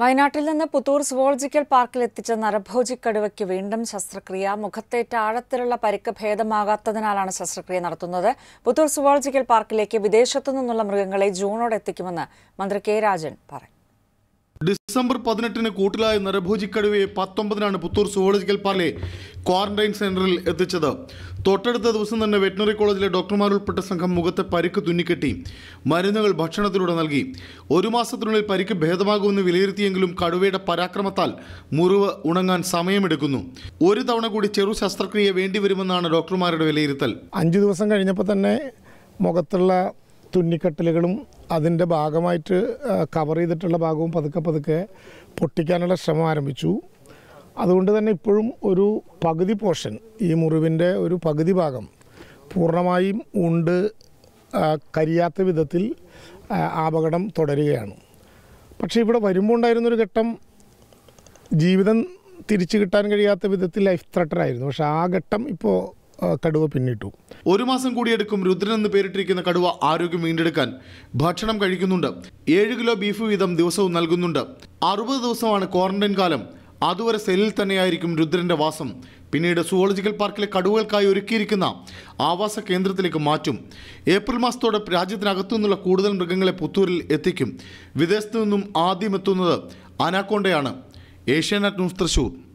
വയനാട്ടിൽ നിന്ന് പുത്തൂർ സുവോളജിക്കൽ പാർക്കിൽ എത്തിച്ച നരഭോജിക്കടുവയ്ക്ക് വീണ്ടും ശസ്ത്രക്രിയ മുഖത്തേറ്റ ആഴത്തിലുള്ള പരിക്ക് ഭേദമാകാത്തതിനാലാണ് ശസ്ത്രക്രിയ നടത്തുന്നത് പുത്തൂർ സുവോളജിക്കൽ പാർക്കിലേക്ക് വിദേശത്തു നിന്നുള്ള മൃഗങ്ങളെ ജൂണോടെ എത്തിക്കുമെന്ന് മന്ത്രി കെ രാജൻ പറഞ്ഞു ഡിസംബർ പതിനെട്ടിന് കൂട്ടിലായ നരഭോജിക്കടുവയെ പത്തൊമ്പതിനാണ് പുത്തൂർ സുവോളജിക്കൽ പാർക്കിലെ ക്വാറന്റൈൻ സെന്ററിൽ എത്തിച്ചത് തൊട്ടടുത്ത ദിവസം തന്നെ വെറ്റിനറി കോളേജിലെ ഡോക്ടർമാരുൾപ്പെട്ട സംഘം മുഖത്തെ പരിക്ക് തുന്നിക്കെട്ടി മരുന്നുകൾ ഭക്ഷണത്തിലൂടെ നൽകി ഒരു മാസത്തിനുള്ളിൽ പരിക്ക് ഭേദമാകുമെന്ന് വിലയിരുത്തിയെങ്കിലും കടുവയുടെ പരാക്രമത്താൽ മുറിവ് ഉണങ്ങാൻ സമയമെടുക്കുന്നു ഒരു തവണ കൂടി ചെറു ശസ്ത്രക്രിയ വേണ്ടിവരുമെന്നാണ് ഡോക്ടർമാരുടെ വിലയിരുത്തൽ അഞ്ച് ദിവസം കഴിഞ്ഞപ്പോൾ തന്നെ മുഖത്തുള്ള തുന്നിക്കെട്ടലുകളും അതിൻ്റെ ഭാഗമായിട്ട് കവർ ചെയ്തിട്ടുള്ള ഭാഗവും പതുക്കെ പതുക്കെ പൊട്ടിക്കാനുള്ള ശ്രമം ആരംഭിച്ചു അതുകൊണ്ട് തന്നെ ഇപ്പോഴും ഒരു പകുതി പോർഷൻ ഈ മുറിവിൻ്റെ ഒരു പകുതി ഭാഗം പൂർണ്ണമായും ഉണ്ട് കരിയാത്ത വിധത്തിൽ അപകടം തുടരുകയാണ് പക്ഷേ ഇവിടെ വരുമ്പോൾ ഉണ്ടായിരുന്നൊരു ഘട്ടം ജീവിതം തിരിച്ചു കിട്ടാൻ കഴിയാത്ത വിധത്തിൽ ലൈഫ് ത്രട്ടറായിരുന്നു പക്ഷേ ആ ഘട്ടം ഇപ്പോൾ കടുവ പിന്നിട്ടു ഒരു മാസം കൂടിയെടുക്കും രുദ്രൻ എന്ന് പേരിട്ടിരിക്കുന്ന കടുവ ആരോഗ്യം വീണ്ടെടുക്കാൻ ഭക്ഷണം കഴിക്കുന്നുണ്ട് ഏഴ് കിലോ ബീഫ് വീതം ദിവസവും നൽകുന്നുണ്ട് അറുപത് ദിവസമാണ് ക്വാറന്റൈൻ കാലം അതുവരെ സെല്ലിൽ തന്നെയായിരിക്കും രുദ്രന്റെ വാസം പിന്നീട് സുവോളജിക്കൽ പാർക്കിലെ കടുവകൾക്കായി ഒരുക്കിയിരിക്കുന്ന ആവാസ കേന്ദ്രത്തിലേക്ക് മാറ്റും ഏപ്രിൽ മാസത്തോടെ രാജ്യത്തിനകത്തു നിന്നുള്ള കൂടുതൽ മൃഗങ്ങളെ പുത്തൂരിൽ എത്തിക്കും വിദേശത്തു നിന്നും ആദ്യം എത്തുന്നത് അനാക്കോണ്ടയാണ് ഏഷ്യാനെറ്റ് ന്യൂസ് തൃശൂർ